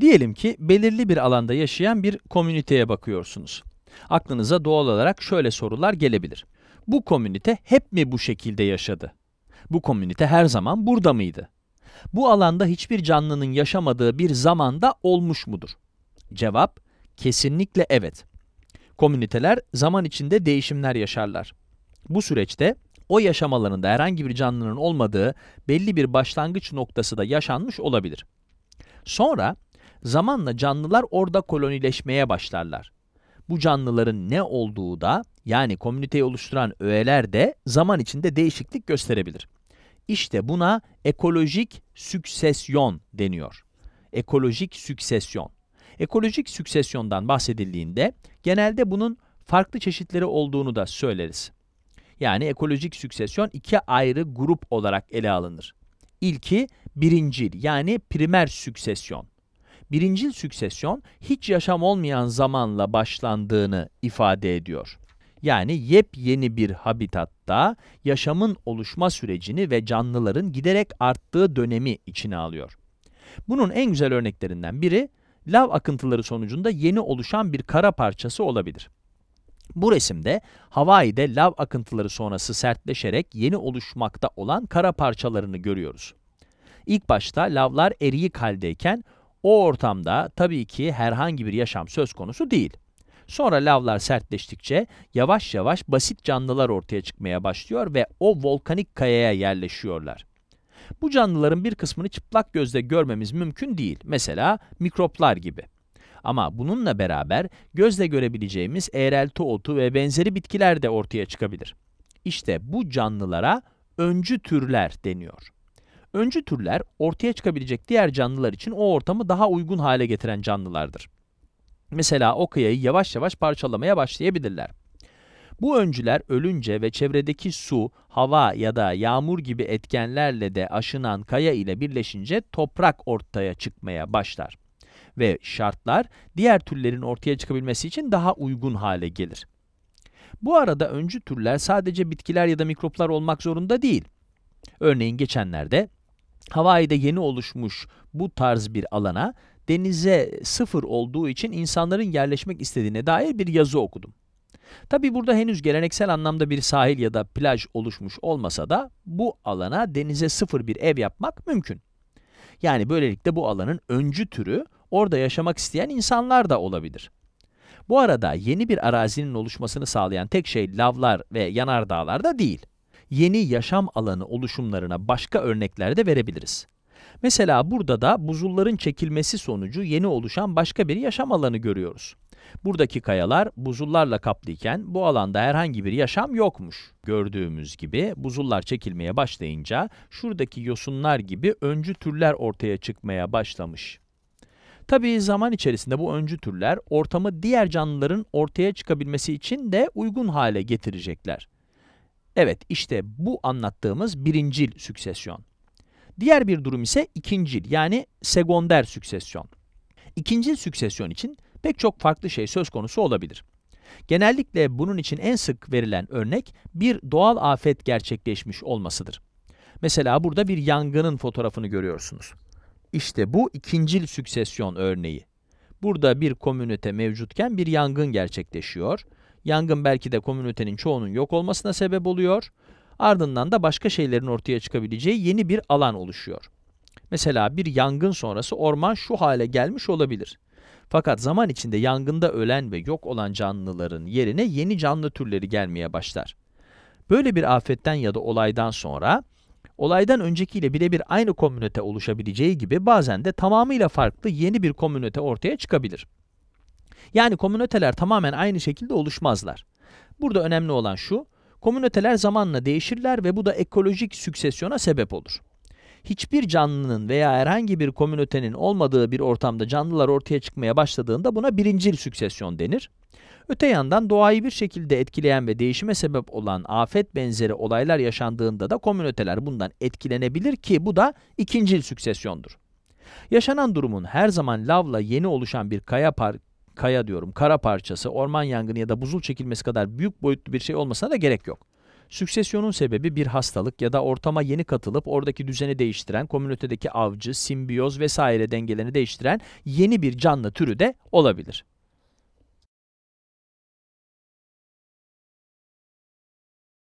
Diyelim ki belirli bir alanda yaşayan bir komüniteye bakıyorsunuz. Aklınıza doğal olarak şöyle sorular gelebilir. Bu komünite hep mi bu şekilde yaşadı? Bu komünite her zaman burada mıydı? Bu alanda hiçbir canlının yaşamadığı bir zamanda olmuş mudur? Cevap, kesinlikle evet. Komüniteler zaman içinde değişimler yaşarlar. Bu süreçte o yaşam alanında herhangi bir canlının olmadığı belli bir başlangıç noktası da yaşanmış olabilir. Sonra Zamanla canlılar orada kolonileşmeye başlarlar. Bu canlıların ne olduğu da yani komüniteyi oluşturan öğeler de zaman içinde değişiklik gösterebilir. İşte buna ekolojik süksesyon deniyor. Ekolojik süksesyon. Ekolojik süksesyondan bahsedildiğinde genelde bunun farklı çeşitleri olduğunu da söyleriz. Yani ekolojik süksesyon iki ayrı grup olarak ele alınır. İlki birincil yani primer süksesyon birincil süksesyon hiç yaşam olmayan zamanla başlandığını ifade ediyor. Yani yepyeni bir habitatta yaşamın oluşma sürecini ve canlıların giderek arttığı dönemi içine alıyor. Bunun en güzel örneklerinden biri lav akıntıları sonucunda yeni oluşan bir kara parçası olabilir. Bu resimde Hawaii'de lav akıntıları sonrası sertleşerek yeni oluşmakta olan kara parçalarını görüyoruz. İlk başta lavlar eriyik haldeyken o ortamda tabii ki herhangi bir yaşam söz konusu değil. Sonra lavlar sertleştikçe yavaş yavaş basit canlılar ortaya çıkmaya başlıyor ve o volkanik kayaya yerleşiyorlar. Bu canlıların bir kısmını çıplak gözle görmemiz mümkün değil. Mesela mikroplar gibi. Ama bununla beraber gözle görebileceğimiz eğrelti otu ve benzeri bitkiler de ortaya çıkabilir. İşte bu canlılara öncü türler deniyor. Öncü türler ortaya çıkabilecek diğer canlılar için o ortamı daha uygun hale getiren canlılardır. Mesela o kıyayı yavaş yavaş parçalamaya başlayabilirler. Bu öncüler ölünce ve çevredeki su, hava ya da yağmur gibi etkenlerle de aşınan kaya ile birleşince toprak ortaya çıkmaya başlar. Ve şartlar diğer türlerin ortaya çıkabilmesi için daha uygun hale gelir. Bu arada öncü türler sadece bitkiler ya da mikroplar olmak zorunda değil. Örneğin geçenlerde Hawaii'de yeni oluşmuş bu tarz bir alana denize sıfır olduğu için insanların yerleşmek istediğine dair bir yazı okudum. Tabi burada henüz geleneksel anlamda bir sahil ya da plaj oluşmuş olmasa da bu alana denize sıfır bir ev yapmak mümkün. Yani böylelikle bu alanın öncü türü orada yaşamak isteyen insanlar da olabilir. Bu arada yeni bir arazinin oluşmasını sağlayan tek şey lavlar ve yanardağlar da değil yeni yaşam alanı oluşumlarına başka örnekler de verebiliriz. Mesela burada da buzulların çekilmesi sonucu yeni oluşan başka bir yaşam alanı görüyoruz. Buradaki kayalar buzullarla kaplıyken bu alanda herhangi bir yaşam yokmuş. Gördüğümüz gibi buzullar çekilmeye başlayınca şuradaki yosunlar gibi öncü türler ortaya çıkmaya başlamış. Tabii zaman içerisinde bu öncü türler ortamı diğer canlıların ortaya çıkabilmesi için de uygun hale getirecekler. Evet işte bu anlattığımız birincil süksesyon. Diğer bir durum ise ikincil yani sekonder süksesyon. İkincil süksesyon için pek çok farklı şey söz konusu olabilir. Genellikle bunun için en sık verilen örnek bir doğal afet gerçekleşmiş olmasıdır. Mesela burada bir yangının fotoğrafını görüyorsunuz. İşte bu ikincil süksesyon örneği. Burada bir komünite mevcutken bir yangın gerçekleşiyor Yangın belki de komünitenin çoğunun yok olmasına sebep oluyor. Ardından da başka şeylerin ortaya çıkabileceği yeni bir alan oluşuyor. Mesela bir yangın sonrası orman şu hale gelmiş olabilir. Fakat zaman içinde yangında ölen ve yok olan canlıların yerine yeni canlı türleri gelmeye başlar. Böyle bir afetten ya da olaydan sonra olaydan öncekiyle birebir aynı komünite oluşabileceği gibi bazen de tamamıyla farklı yeni bir komünite ortaya çıkabilir. Yani komüniteler tamamen aynı şekilde oluşmazlar. Burada önemli olan şu, komüniteler zamanla değişirler ve bu da ekolojik süksesyona sebep olur. Hiçbir canlının veya herhangi bir komünitenin olmadığı bir ortamda canlılar ortaya çıkmaya başladığında buna birincil süksesyon denir. Öte yandan doğayı bir şekilde etkileyen ve değişime sebep olan afet benzeri olaylar yaşandığında da komüniteler bundan etkilenebilir ki bu da ikincil süksesyondur. Yaşanan durumun her zaman lavla yeni oluşan bir kaya par kaya diyorum, kara parçası, orman yangını ya da buzul çekilmesi kadar büyük boyutlu bir şey olmasına da gerek yok. Süksesyonun sebebi bir hastalık ya da ortama yeni katılıp oradaki düzeni değiştiren, komünitedeki avcı, simbiyoz vesaire dengelerini değiştiren yeni bir canlı türü de olabilir.